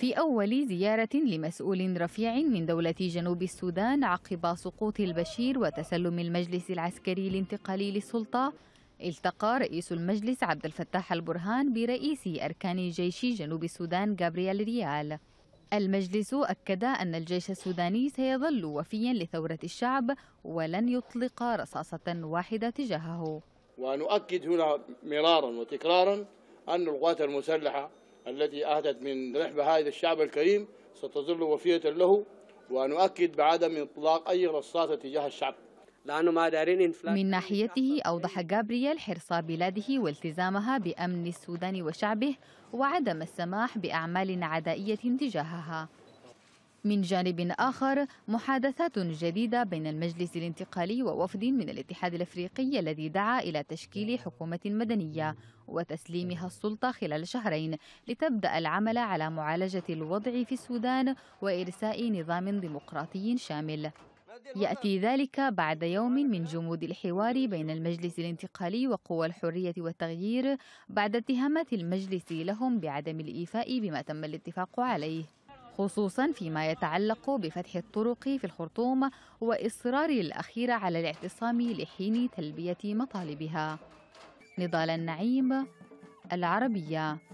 في أول زيارة لمسؤول رفيع من دولة جنوب السودان عقب سقوط البشير وتسلم المجلس العسكري الانتقالي للسلطة التقى رئيس المجلس عبد الفتاح البرهان برئيس أركان جيش جنوب السودان جابرييل ريال المجلس أكد أن الجيش السوداني سيظل وفيا لثورة الشعب ولن يطلق رصاصة واحدة تجاهه ونؤكد هنا مرارا وتكرارا أن القوات المسلحة التي أهدت من رحب هذا الشعب الكريم ستظل وفية له ونؤكد بعدم إطلاق أي رصاصة تجاه الشعب لأنه ما دارين من ناحيته أوضح جابرييل حرص بلاده والتزامها بأمن السودان وشعبه وعدم السماح بأعمال عدائية تجاهها من جانب آخر محادثات جديدة بين المجلس الانتقالي ووفد من الاتحاد الأفريقي الذي دعا إلى تشكيل حكومة مدنية وتسليمها السلطة خلال شهرين لتبدأ العمل على معالجة الوضع في السودان وإرساء نظام ديمقراطي شامل يأتي ذلك بعد يوم من جمود الحوار بين المجلس الانتقالي وقوى الحرية والتغيير بعد اتهامات المجلس لهم بعدم الإيفاء بما تم الاتفاق عليه خصوصا فيما يتعلق بفتح الطرق في الخرطوم وإصرار الأخيرة على الاعتصام لحين تلبية مطالبها نضال النعيم العربية